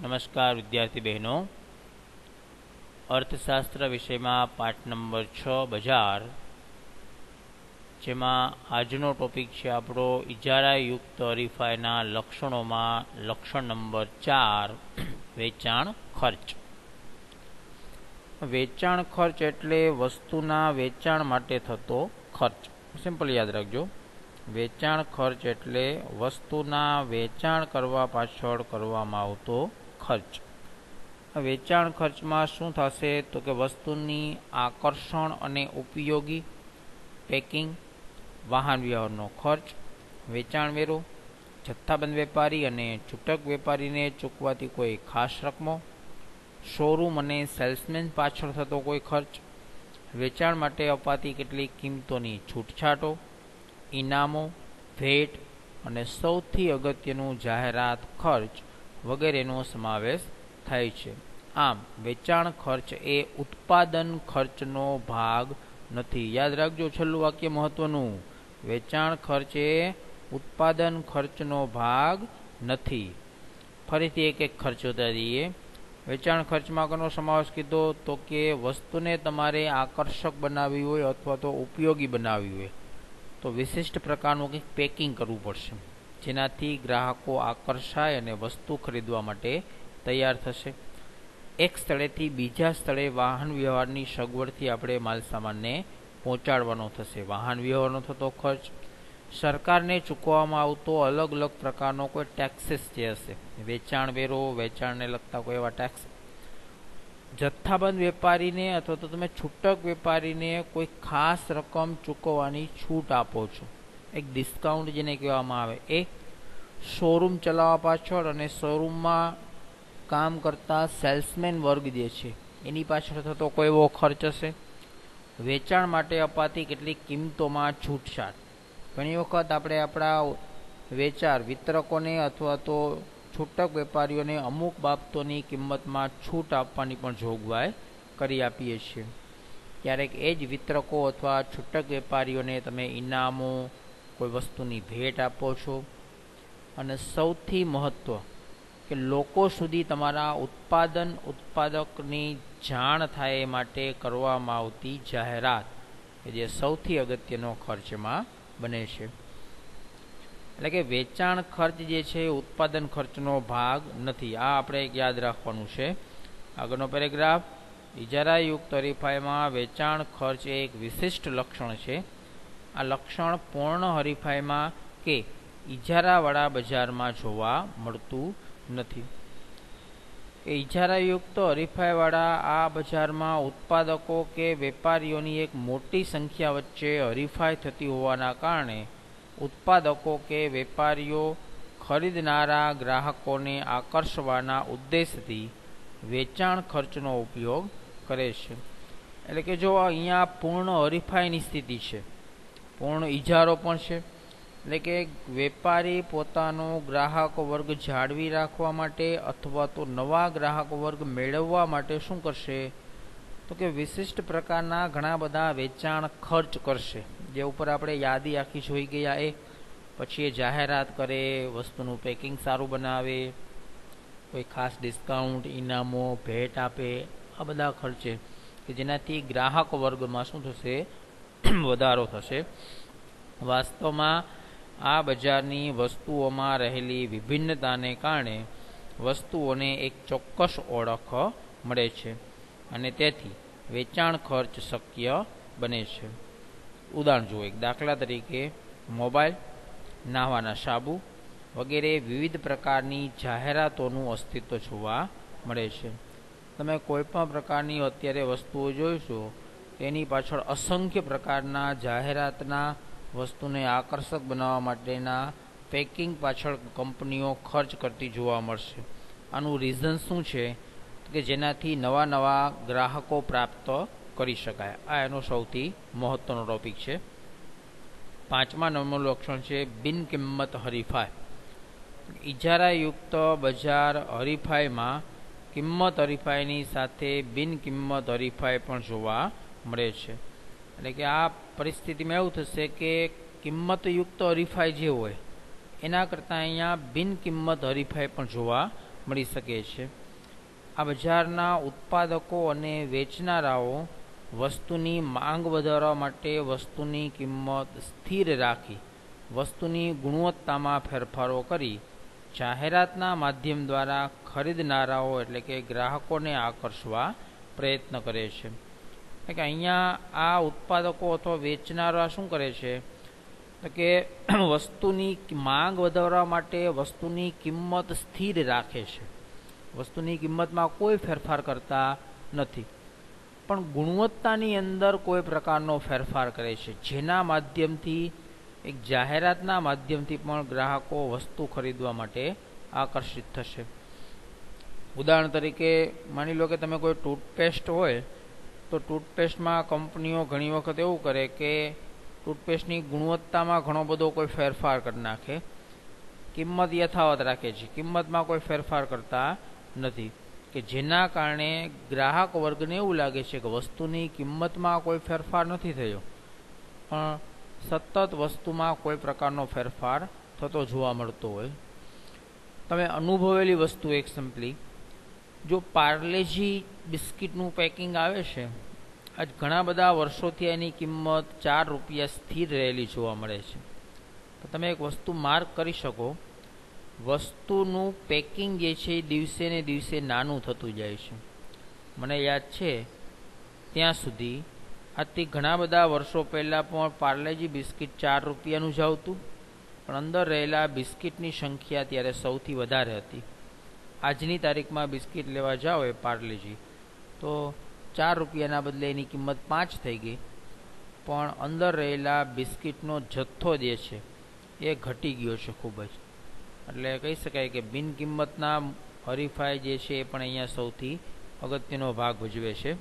નમસ્કાર વિદ્યાર્થી બહેનો અર્થશાસ્ત્ર વિષયમાં પાઠ નંબર છ બજાર જેમાં આજનો ટોપિક છે આપણો ઇજારાયુક્ત હરીફાઈના લક્ષણોમાં લક્ષણ નંબર ચાર વેચાણ ખર્ચ વેચાણ ખર્ચ એટલે વસ્તુના વેચાણ માટે થતો ખર્ચ સિમ્પલ યાદ રાખજો વેચાણ ખર્ચ એટલે વસ્તુના વેચાણ કરવા પાછળ કરવામાં આવતો ખર્ચ વેચાણ ખર્ચમાં શું થશે તો કે વસ્તુની આકર્ષણ અને ઉપયોગી પેકિંગ વાહન વ્યવહારનો ખર્ચ વેચાણ વેરો જથ્થાબંધ વેપારી અને છૂટક વેપારીને ચૂકવાતી કોઈ ખાસ રકમો શોરૂમ અને સેલ્સમેન પાછળ થતો કોઈ ખર્ચ વેચાણ માટે અપાતી કેટલીક કિંમતોની છૂટછાટો ઇનામો ભેટ અને સૌથી અગત્યનું જાહેરાત ખર્ચ વગેરેનો સમાવેશ થાય છે આમ વેચાણ ખર્ચ એ ઉત્પાદન ખર્ચનો ભાગ નથી યાદ રાખજો છેલ્લું વાક્ય મહત્વનું વેચાણ ખર્ચ એ ઉત્પાદન ખર્ચનો ભાગ નથી ફરીથી એક એક ખર્ચ ઉતારી દઈએ વેચાણ ખર્ચમાં કોનો સમાવેશ કીધો તો કે વસ્તુને તમારે આકર્ષક બનાવવી હોય અથવા તો ઉપયોગી બનાવવી હોય તો વિશિષ્ટ પ્રકારનું કંઈક પેકિંગ કરવું પડશે જેનાથી ગ્રાહકો આકર્ષાય અને વસ્તુ ખરીદવા માટે તૈયાર થશે એક સ્થળેથી બીજા સ્થળે વાહન વ્યવહારની સગવડથી આપણે માલસામાનને પહોંચાડવાનો થશે વાહન વ્યવહારનો થતો ખર્ચ સરકારને ચૂકવવામાં આવતો અલગ અલગ પ્રકારનો કોઈ ટેક્સીસ જે હશે વેચાણ વેરો વેચાણને લગતા કોઈ એવા ટેક્સ જથ્થાબંધ વેપારીને અથવા તો તમે છૂટક વેપારીને કોઈ ખાસ રકમ ચૂકવવાની છૂટ આપો છો એક ડિસ્કાઉન્ટ જેને કહેવામાં આવે એ શોરૂમ ચલાવવા પાછળ અને શોરૂમમાં કામ કરતા સેલ્સમેન વર્ગ જે છે એની પાછળ થતો કોઈ એવો ખર્ચ હશે વેચાણ માટે અપાતી કેટલીક કિંમતોમાં છૂટછાટ ઘણી વખત આપણે આપણા વેચાર વિતરકોને અથવા તો છૂટક વેપારીઓને અમુક બાબતોની કિંમતમાં છૂટ આપવાની પણ જોગવાઈ કરી આપીએ છીએ ક્યારેક એ જ વિતરકો અથવા છૂટક વેપારીઓને તમે ઇનામો કોઈ વસ્તુની ભેટ આપો છો અને સૌથી મહત્ત્વ કે લોકો સુધી તમારા ઉત્પાદન ઉત્પાદકની જાણ થાય એ માટે કરવામાં આવતી જાહેરાત કે જે સૌથી અગત્યનો ખર્ચમાં બને છે એટલે કે વેચાણ ખર્ચ જે છે ઉત્પાદન ખર્ચનો ભાગ નથી આ આપણે યાદ રાખવાનું છે આગળનો પેરેગ્રાફ ઇજારાયુક્ત હરીફાઈમાં વેચાણ ખર્ચ એક વિશિષ્ટ લક્ષણ છે આ લક્ષણ પૂર્ણ હરીફાઈમાં કે ઇજારાવાળા બજારમાં જોવા મળતું નથી કે ઇજારાયુક્ત હરીફાઈવાળા આ બજારમાં ઉત્પાદકો કે વેપારીઓની એક મોટી સંખ્યા વચ્ચે હરીફાઈ થતી હોવાના કારણે ઉત્પાદકો કે વેપારીઓ ખરીદનારા ગ્રાહકોને આકર્ષવાના ઉદ્દેશથી વેચાણ ખર્ચનો ઉપયોગ કરે છે એટલે કે જો અહીંયા પૂર્ણ હરીફાઈની સ્થિતિ છે પૂર્ણ ઇજારો પણ છે એટલે કે વેપારી પોતાનો ગ્રાહક વર્ગ જાળવી રાખવા માટે અથવા તો નવા ગ્રાહક વર્ગ મેળવવા માટે શું કરશે તો કે વિશિષ્ટ પ્રકારના ઘણા બધા વેચાણ ખર્ચ કરશે જે ઉપર આપણે યાદી આખી જોઈ ગયા એ પછી એ જાહેરાત કરે વસ્તુનું પેકિંગ સારું બનાવે કોઈ ખાસ ડિસ્કાઉન્ટ ઇનામો ભેટ આપે આ બધા ખર્ચે કે જેનાથી ગ્રાહક વર્ગમાં શું થશે વધારો થશે વાસ્તવમાં આ બજારની વસ્તુઓમાં રહેલી વિભિન્નતાને કારણે વસ્તુઓને એક ચોક્કસ ઓળખ મળે છે અને તેથી વેચાણ ખર્ચ શક્ય બને છે ઉદાહરણ જુઓ એક દાખલા તરીકે મોબાઈલ નાહવાના સાબુ વગેરે વિવિધ પ્રકારની જાહેરાતોનું અસ્તિત્વ જોવા મળે છે તમે કોઈપણ પ્રકારની અત્યારે વસ્તુઓ જોઈશો તેની પાછળ અસંખ્ય પ્રકારના જાહેરાતના વસ્તુને આકર્ષક બનાવવા માટેના પેકિંગ પાછળ કંપનીઓ ખર્ચ કરતી જોવા મળશે આનું રીઝન શું છે કે જેનાથી નવા નવા ગ્રાહકો પ્રાપ્ત કરી શકાય આ એનો સૌથી મહત્ત્વનો ટૉપિક છે પાંચમા નંબરનું લક્ષણ છે બિનકિંમત હરીફાઈ ઇજારાયુક્ત બજાર હરીફાઈમાં કિંમત હરીફાઈની સાથે બિનકિંમત હરીફાઈ પણ જોવા મળે છે એટલે કે આ પરિસ્થિતિમાં એવું થશે કે કિંમતયુક્ત હરીફાઈ જે હોય એના કરતાં અહીંયા બિન કિંમત હરીફાઈ પણ જોવા મળી શકે છે આ બજારના ઉત્પાદકો અને વેચનારાઓ વસ્તુની માંગ વધારવા માટે વસ્તુની કિંમત સ્થિર રાખી વસ્તુની ગુણવત્તામાં ફેરફારો કરી જાહેરાતના માધ્યમ દ્વારા ખરીદનારાઓ એટલે કે ગ્રાહકોને આકર્ષવા પ્રયત્ન કરે છે કે અહીંયા આ ઉત્પાદકો અથવા વેચનારા શું કરે છે તો કે વસ્તુની માંગ વધારવા માટે વસ્તુની કિંમત સ્થિર રાખે છે વસ્તુની કિંમતમાં કોઈ ફેરફાર કરતા નથી પણ ગુણવત્તાની અંદર કોઈ પ્રકારનો ફેરફાર કરે છે જેના માધ્યમથી એક જાહેરાતના માધ્યમથી પણ ગ્રાહકો વસ્તુ ખરીદવા માટે આકર્ષિત થશે ઉદાહરણ તરીકે માની લો કે તમે કોઈ ટૂથપેસ્ટ હોય તો ટૂથપેસ્ટમાં કંપનીઓ ઘણી વખત એવું કરે કે ટૂથપેસ્ટની ગુણવત્તામાં ઘણો બધો કોઈ ફેરફાર કરી નાખે કિંમત યથાવત રાખે છે કિંમતમાં કોઈ ફેરફાર કરતા નથી કે જેના કારણે ગ્રાહક વર્ગને એવું લાગે છે કે વસ્તુની કિંમતમાં કોઈ ફેરફાર નથી થયો પણ સતત વસ્તુમાં કોઈ પ્રકારનો ફેરફાર થતો જોવા મળતો હોય તમે અનુભવેલી વસ્તુ એક સિમ્પલી જો પાર્લેજી બિસ્કિટનું પેકિંગ આવે છે આજ ઘણા બધા વર્ષોથી એની કિંમત ચાર રૂપિયા સ્થિર રહેલી જોવા મળે છે તો તમે એક વસ્તુ માર્ક કરી શકો વસ્તુનું પેકિંગ જે છે એ દિવસે ને દિવસે નાનું થતું જાય છે મને યાદ છે ત્યાં સુધી આજથી ઘણા બધા વર્ષો પહેલાં પણ પાર્લેજી બિસ્કિટ ચાર રૂપિયાનું જ આવતું પણ અંદર રહેલા બિસ્કિટની સંખ્યા ત્યારે સૌથી વધારે હતી આજની તારીખમાં બિસ્કિટ લેવા જાઓ એ પાર્લેજી તો ચાર રૂપિયાના બદલે એની કિંમત પાંચ થઈ ગઈ પણ અંદર રહેલા બિસ્કિટનો જથ્થો જે છે એ ઘટી ગયો છે ખૂબ જ એટલે કહી શકાય કે બિન કિંમતના હરીફાઈ જે છે એ પણ અહીંયા સૌથી અગત્યનો ભાગ ભજવે છે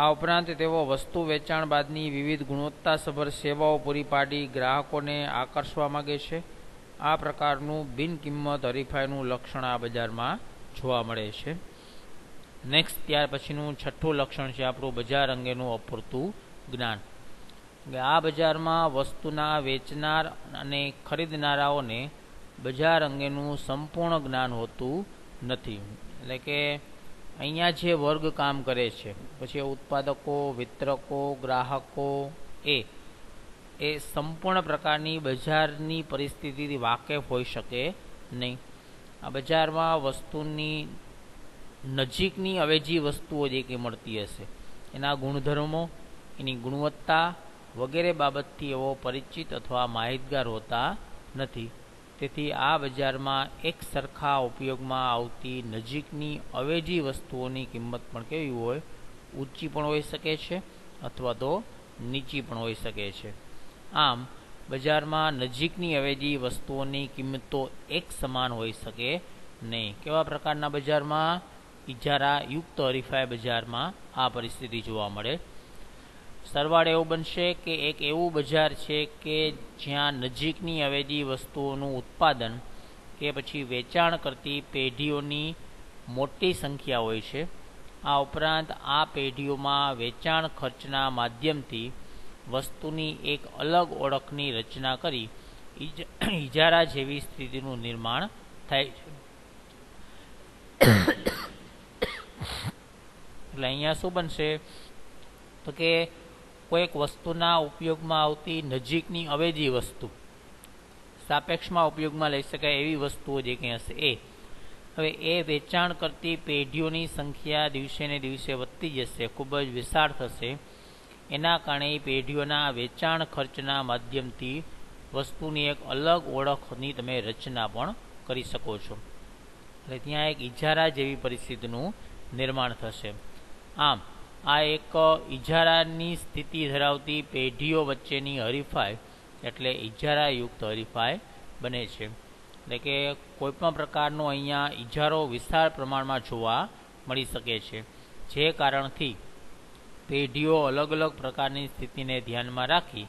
આ ઉપરાંત તેઓ વસ્તુ વેચાણ બાદની વિવિધ ગુણવત્તાસભર સેવાઓ પૂરી પાડી ગ્રાહકોને આકર્ષવા માગે છે આ પ્રકારનું બિનકિંમત હરીફાઈનું લક્ષણ આ બજારમાં જોવા મળે છે નેક્સ્ટ ત્યાર પછીનું છઠ્ઠું લક્ષણ છે આપણું બજાર અંગેનું અપૂરતું જ્ઞાન આ બજારમાં વસ્તુના વેચનાર અને ખરીદનારાઓને બજાર અંગેનું સંપૂર્ણ જ્ઞાન હોતું નથી એટલે કે અહીંયા જે વર્ગ કામ કરે છે પછી ઉત્પાદકો વિતરકો ગ્રાહકો એ એ સંપૂર્ણ પ્રકારની બજારની પરિસ્થિતિથી વાકેફ હોઈ શકે નહીં આ બજારમાં વસ્તુની નજીકની અવેજી વસ્તુઓ જે કંઈ મળતી હશે એના ગુણધર્મો એની ગુણવત્તા વગેરે બાબતથી એવો પરિચિત અથવા માહિતગાર હોતા નથી તેથી આ બજારમાં એક સરખા ઉપયોગમાં આવતી નજીકની અવેજી વસ્તુઓની કિંમત પણ કેવી હોય ઊંચી પણ હોઈ શકે છે અથવા તો નીચી પણ હોઈ શકે છે આમ બજારમાં નજીકની અવેજી વસ્તુઓની કિંમતો એક સમાન હોઈ શકે નહીં કેવા પ્રકારના બજારમાં ઇજારા યુક્ત હરીફાઈ બજારમાં આ પરિસ્થિતિ જોવા મળે સરવાળ એવું બનશે કે એક એવું બજાર છે કે જ્યાં નજીકની અવેજી વસ્તુઓનું ઉત્પાદન કે પછી વેચાણ કરતી પેઢીઓની મોટી સંખ્યા હોય છે આ ઉપરાંત આ પેઢીઓમાં વેચાણ ખર્ચના માધ્યમથી વસ્તુની એક અલગ ઓળખની રચના કરી ઇજારા જેવી સ્થિતિનું નિર્માણ થાય છે એટલે અહીંયા શું બનશે તો કે કોઈક વસ્તુના ઉપયોગમાં આવતી નજીકની અવેજી વસ્તુ સાપેક્ષમાં ઉપયોગમાં લઈ શકાય એવી વસ્તુઓ જે કંઈ હશે એ હવે એ વેચાણ કરતી પેઢીઓની સંખ્યા દિવસે ને દિવસે વધતી જશે ખૂબ જ વિશાળ થશે એના કારણે પેઢીઓના વેચાણ ખર્ચના માધ્યમથી વસ્તુની એક અલગ ઓળખની તમે રચના પણ કરી શકો છો એટલે ત્યાં એક ઇજારા જેવી પરિસ્થિતિનું નિર્માણ થશે આમ આ એક ઇજારાની સ્થિતિ ધરાવતી પેઢીઓ વચ્ચેની હરીફાઈ એટલે ઇજારાયુક્ત હરીફાઈ બને છે એટલે કે કોઈપણ પ્રકારનો અહીંયા ઇજારો વિશાળ પ્રમાણમાં જોવા મળી શકે છે જે કારણથી પેઢીઓ અલગ અલગ પ્રકારની સ્થિતિને ધ્યાનમાં રાખી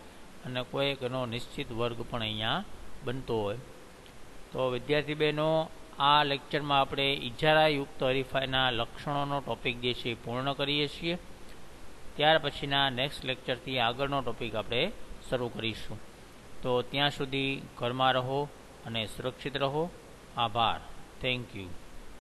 અને કોઈકનો નિશ્ચિત વર્ગ પણ અહીંયા બનતો હોય તો વિદ્યાર્થી બહેનો આ લેક્ચરમાં આપણે ઇજારાયુક્ત હરીફાઈના લક્ષણોનો ટૉપિક જે છે પૂર્ણ કરીએ છીએ ત્યાર પછીના નેક્સ્ટ લેક્ચરથી આગળનો ટોપિક આપણે શરૂ કરીશું તો ત્યાં સુધી ઘરમાં રહો અને સુરક્ષિત રહો આભાર થેન્ક યુ